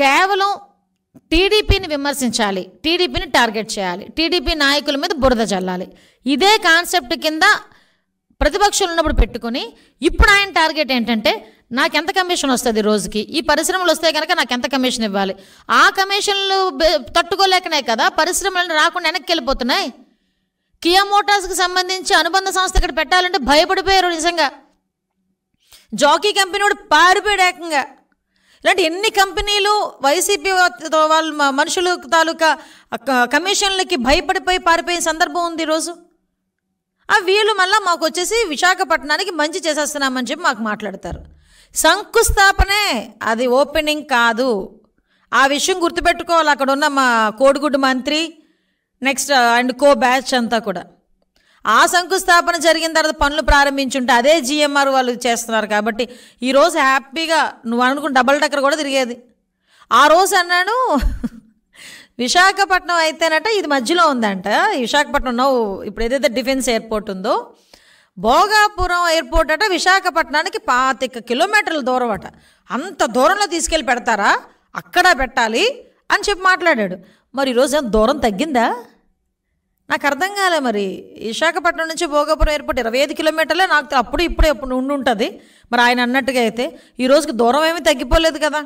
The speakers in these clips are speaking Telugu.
కేవలం టీడీపీని విమర్శించాలి టీడీపీని టార్గెట్ చేయాలి టీడీపీ నాయకుల మీద బురద చల్లాలి ఇదే కాన్సెప్ట్ కింద ప్రతిపక్షులు ఉన్నప్పుడు పెట్టుకుని ఇప్పుడు ఆయన టార్గెట్ ఏంటంటే నాకు ఎంత కమిషన్ వస్తుంది రోజుకి ఈ పరిశ్రమలు వస్తే కనుక నాకు ఎంత కమిషన్ ఇవ్వాలి ఆ కమిషన్లు తట్టుకోలేకనే కదా పరిశ్రమలను రాకుండా వెనక్కి వెళ్ళిపోతున్నాయి కియా మోటార్స్కి సంబంధించి అనుబంధ సంస్థ ఇక్కడ పెట్టాలంటే భయపడిపోయారు నిజంగా జాకీ కంపెనీ వాడు పారిపోయాడు ఏకంగా ఇలాంటి ఎన్ని కంపెనీలు వైసీపీ వాళ్ళు మనుషులు తాలూకా కమిషన్లకి భయపడిపోయి పారిపోయిన సందర్భం ఉంది ఈరోజు ఆ వీళ్ళు మళ్ళీ మాకు వచ్చేసి విశాఖపట్నానికి మంచి చేసేస్తున్నామని చెప్పి మాకు మాట్లాడతారు శంకుస్థాపనే అది ఓపెనింగ్ కాదు ఆ విషయం గుర్తుపెట్టుకోవాలి అక్కడ ఉన్న మా కోడిగుడ్డు మంత్రి నెక్స్ట్ అండ్ కో బ్యాచ్ అంతా కూడా ఆ శంకుస్థాపన జరిగిన తర్వాత పనులు ప్రారంభించుంటే అదే జిఎంఆర్ వాళ్ళు చేస్తున్నారు కాబట్టి ఈరోజు హ్యాపీగా నువ్వు అనుకున్న డబల్ టక్కర్ కూడా తిరిగేది ఆ రోజు అన్నాడు విశాఖపట్నం అయితేనట ఇది మధ్యలో ఉందంట విశాఖపట్నం నవ్వు ఇప్పుడు ఏదైతే డిఫెన్స్ ఎయిర్పోర్ట్ ఉందో భోగాపురం ఎయిర్పోర్ట్ అంటే విశాఖపట్నానికి పాతిక కిలోమీటర్ల దూరం అట అంత దూరంలో తీసుకెళ్ళి పెడతారా అక్కడ పెట్టాలి అని చెప్పి మాట్లాడాడు మరి ఈరోజు దూరం తగ్గిందా నాకు అర్థం కాలే మరి విశాఖపట్నం నుంచి భోగాపురం ఎయిర్పోర్ట్ ఇరవై ఐదు కిలోమీటర్లే నాకు అప్పుడు ఇప్పుడు ఎప్పుడు ఉండుంటుంది మరి ఆయన అన్నట్టుగా అయితే ఈ రోజుకి దూరం ఏమీ తగ్గిపోలేదు కదా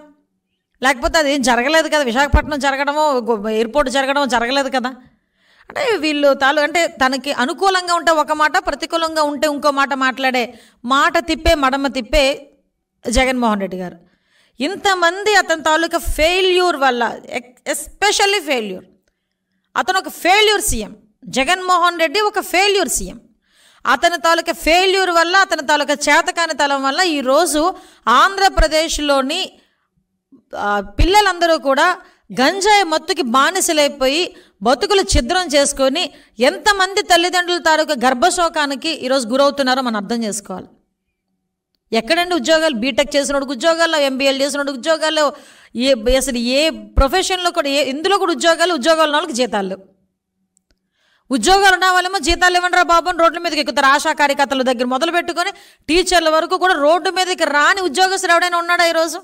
లేకపోతే అది ఏం జరగలేదు కదా విశాఖపట్నం జరగడమో ఎయిర్పోర్ట్ జరగడమో జరగలేదు కదా అంటే వీళ్ళు తాలు అంటే తనకి అనుకూలంగా ఉంటే ఒక మాట ప్రతికూలంగా ఉంటే ఇంకో మాట మాట్లాడే మాట తిప్పే మడమ తిప్పే జగన్మోహన్ రెడ్డి గారు ఇంతమంది అతని తాలూకా ఫెయిల్యూర్ వల్ల ఎస్పెషల్లీ ఫెయిల్యూర్ అతను ఒక ఫెయిల్యూర్ సీఎం జగన్మోహన్ రెడ్డి ఒక ఫెయిల్యూర్ సీఎం అతని తాలూకా ఫెయిల్యూర్ వల్ల అతని తాలూకా చేతకాని తలం వల్ల ఈరోజు ఆంధ్రప్రదేశ్లోని పిల్లలందరూ కూడా గంజాయి మత్తుకి బానిసలైపోయి బతుకులు ఛిద్రం చేసుకొని ఎంతమంది తల్లిదండ్రుల తాలూకా గర్భశోకానికి ఈరోజు గురవుతున్నారో మనం అర్థం చేసుకోవాలి ఎక్కడండి ఉద్యోగాలు బీటెక్ వాడికి ఉద్యోగాల్లో చేసిన వాడికి ఉద్యోగాల్లో ఏ అసలు ఏ ప్రొఫెషన్లో కూడా ఏ ఇందులో కూడా ఉద్యోగాలు ఉద్యోగాల వాళ్ళకి జీతాలు ఉద్యోగాలు ఉన్న జీతాలు ఇవ్వండిరా బాబు రోడ్ల మీదకి ఎక్కుతారు ఆశా కార్యకర్తల దగ్గర మొదలు పెట్టుకొని టీచర్ల వరకు కూడా రోడ్డు మీదకి రాని ఉద్యోగస్తులు ఎవడైనా ఉన్నాడా ఈరోజు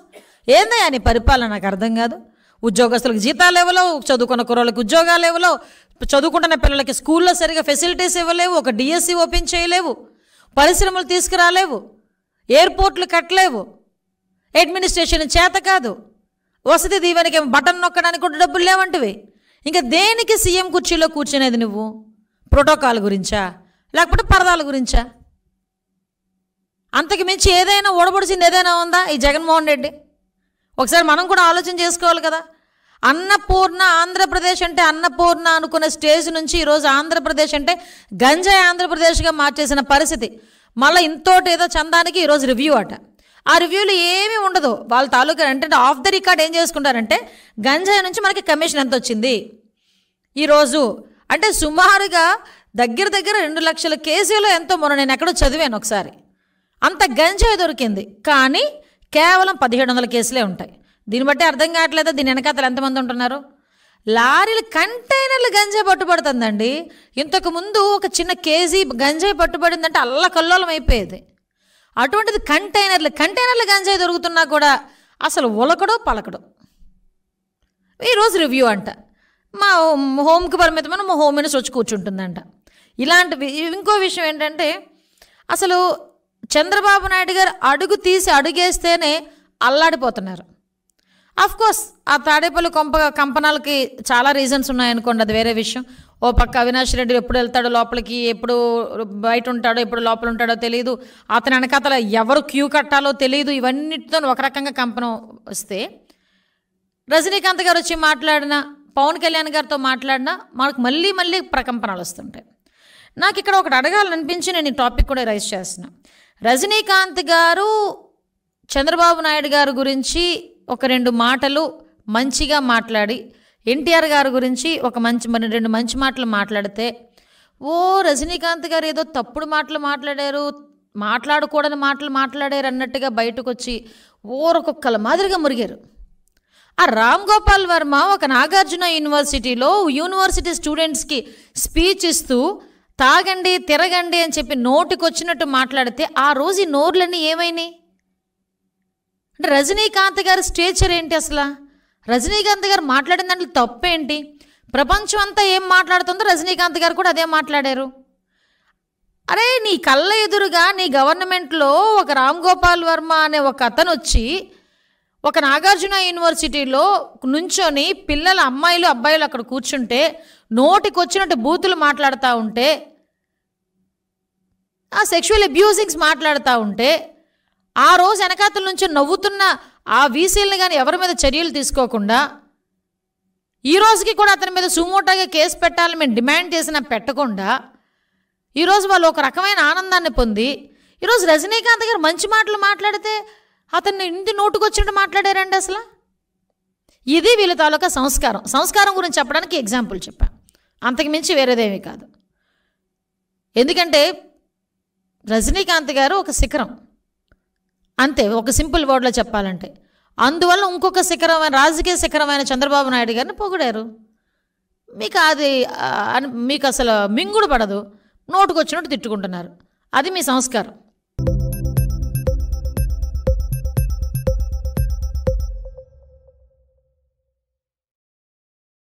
ఏందయ్యా నీ పరిపాలన నాకు అర్థం కాదు ఉద్యోగస్తులకు జీతాలు ఇవ్వలేవు చదువుకున్న కుర్రలకు ఉద్యోగాలు ఇవ్వలేవు చదువుకుంటున్న పిల్లలకి స్కూల్లో సరిగా ఫెసిలిటీస్ ఇవ్వలేవు ఒక డిఎస్సి e ఓపెన్ చేయలేవు పరిశ్రమలు తీసుకురాలేవు ఎయిర్పోర్ట్లు కట్టలేవు అడ్మినిస్ట్రేషన్ చేత కాదు వసతి దీవెనకి బటన్ నొక్కడానికి కూడా డబ్బులు లేవంటివి ఇంకా దేనికి సీఎం కుర్చీలో కూర్చునేది నువ్వు ప్రోటోకాల్ గురించా లేకపోతే పరదాల గురించా అంతకు మించి ఏదైనా ఓడబడిచింది ఏదైనా ఉందా ఈ జగన్మోహన్ రెడ్డి ఒకసారి మనం కూడా ఆలోచన చేసుకోవాలి కదా అన్నపూర్ణ ఆంధ్రప్రదేశ్ అంటే అన్నపూర్ణ అనుకున్న స్టేజ్ నుంచి ఈరోజు ఆంధ్రప్రదేశ్ అంటే గంజాయి ఆంధ్రప్రదేశ్గా మార్చేసిన పరిస్థితి మళ్ళీ ఇంతోటి ఏదో చందానికి ఈరోజు రివ్యూ అట ఆ రివ్యూలు ఏమీ ఉండదు వాళ్ళ తాలూకా అంటే ఆఫ్ ద రికార్డ్ ఏం చేసుకుంటారంటే గంజాయి నుంచి మనకి కమిషన్ ఎంత వచ్చింది ఈరోజు అంటే సుమారుగా దగ్గర దగ్గర రెండు లక్షల కేజీలో ఎంతో మొన్న నేను ఎక్కడో చదివాను ఒకసారి అంత గంజాయి దొరికింది కానీ కేవలం పదిహేడు వందల కేసులే ఉంటాయి దీన్ని బట్టి అర్థం కావట్లేదు దీని వెనకాతలు ఎంతమంది ఉంటున్నారు లారీలు కంటైనర్లు గంజాయి పట్టుబడుతుందండి ఇంతకుముందు ఒక చిన్న కేజీ గంజాయి పట్టుబడిందంటే అల్లకల్లోలం అయిపోయేది అటువంటిది కంటైనర్లు కంటైనర్లు గంజాయి దొరుకుతున్నా కూడా అసలు ఉలకడో పలకడో ఈరోజు రివ్యూ అంట మా హోమ్కి పరిమితమైన మా హోమ్ మీద వచ్చి కూర్చుంటుందంట ఇలాంటివి ఇంకో విషయం ఏంటంటే అసలు చంద్రబాబు నాయుడు గారు అడుగు తీసి అడుగేస్తేనే అల్లాడిపోతున్నారు కోర్స్ ఆ తాడేపల్లి కొంప కంపనాలకి చాలా రీజన్స్ ఉన్నాయనుకోండి అది వేరే విషయం ఓ పక్క అవినాష్ రెడ్డి ఎప్పుడు వెళ్తాడో లోపలికి ఎప్పుడు బయట ఉంటాడో ఎప్పుడు లోపల ఉంటాడో తెలియదు అతని వెనకాతల ఎవరు క్యూ కట్టాలో తెలియదు ఇవన్నిటితో ఒక రకంగా కంపనం వస్తే రజనీకాంత్ గారు వచ్చి మాట్లాడిన పవన్ కళ్యాణ్ గారితో మాట్లాడినా మనకు మళ్ళీ మళ్ళీ ప్రకంపనలు వస్తుంటాయి నాకు ఇక్కడ ఒకటి అడగాలనిపించి నేను ఈ టాపిక్ కూడా రైజ్ చేస్తున్నా రజనీకాంత్ గారు చంద్రబాబు నాయుడు గారు గురించి ఒక రెండు మాటలు మంచిగా మాట్లాడి ఎన్టీఆర్ గారి గురించి ఒక మంచి మరి రెండు మంచి మాటలు మాట్లాడితే ఓ రజనీకాంత్ గారు ఏదో తప్పుడు మాటలు మాట్లాడారు మాట్లాడకూడని మాటలు మాట్లాడారు అన్నట్టుగా బయటకు వచ్చి ఓరకొక్కల మాదిరిగా మురిగారు ఆ రామ్ గోపాల్ వర్మ ఒక నాగార్జున యూనివర్సిటీలో యూనివర్సిటీ స్టూడెంట్స్కి స్పీచ్ ఇస్తూ తాగండి తిరగండి అని చెప్పి నోటికొచ్చినట్టు మాట్లాడితే ఆ రోజు నోర్లన్నీ ఏమైనాయి అంటే రజనీకాంత్ గారి స్టేచర్ ఏంటి అసలు రజనీకాంత్ గారు మాట్లాడిన దాంట్లో తప్పేంటి ప్రపంచం అంతా ఏం మాట్లాడుతుందో రజనీకాంత్ గారు కూడా అదే మాట్లాడారు అరే నీ కళ్ళ ఎదురుగా నీ గవర్నమెంట్లో ఒక రామ్ గోపాల్ వర్మ అనే ఒక అతను వచ్చి ఒక నాగార్జున యూనివర్సిటీలో నుంచొని పిల్లల అమ్మాయిలు అబ్బాయిలు అక్కడ కూర్చుంటే వచ్చినట్టు బూతులు మాట్లాడుతూ ఉంటే ఆ సెక్షువల్ అబ్యూజింగ్స్ మాట్లాడుతూ ఉంటే ఆ రోజు వెనకాతల నుంచి నవ్వుతున్న ఆ వీసీలను కానీ ఎవరి మీద చర్యలు తీసుకోకుండా ఈ రోజుకి కూడా అతని మీద సుమోటాగా కేసు పెట్టాలని మేము డిమాండ్ చేసినా పెట్టకుండా ఈరోజు వాళ్ళు ఒక రకమైన ఆనందాన్ని పొంది ఈరోజు రజనీకాంత్ గారు మంచి మాటలు మాట్లాడితే అతన్ని ఇంటి నోటుకొచ్చినట్టు మాట్లాడారండి అసలు ఇది వీళ్ళ తాలూకా సంస్కారం సంస్కారం గురించి చెప్పడానికి ఎగ్జాంపుల్ చెప్పా అంతకుమించి వేరేదేమీ కాదు ఎందుకంటే రజనీకాంత్ గారు ఒక శిఖరం అంతే ఒక సింపుల్ వర్డ్లో చెప్పాలంటే అందువల్ల ఇంకొక శిఖరమైన రాజకీయ శిఖరమైన చంద్రబాబు నాయుడు గారిని పొగిడారు మీకు అది మీకు అసలు మింగుడు పడదు నోటుకొచ్చినట్టు తిట్టుకుంటున్నారు అది మీ సంస్కారం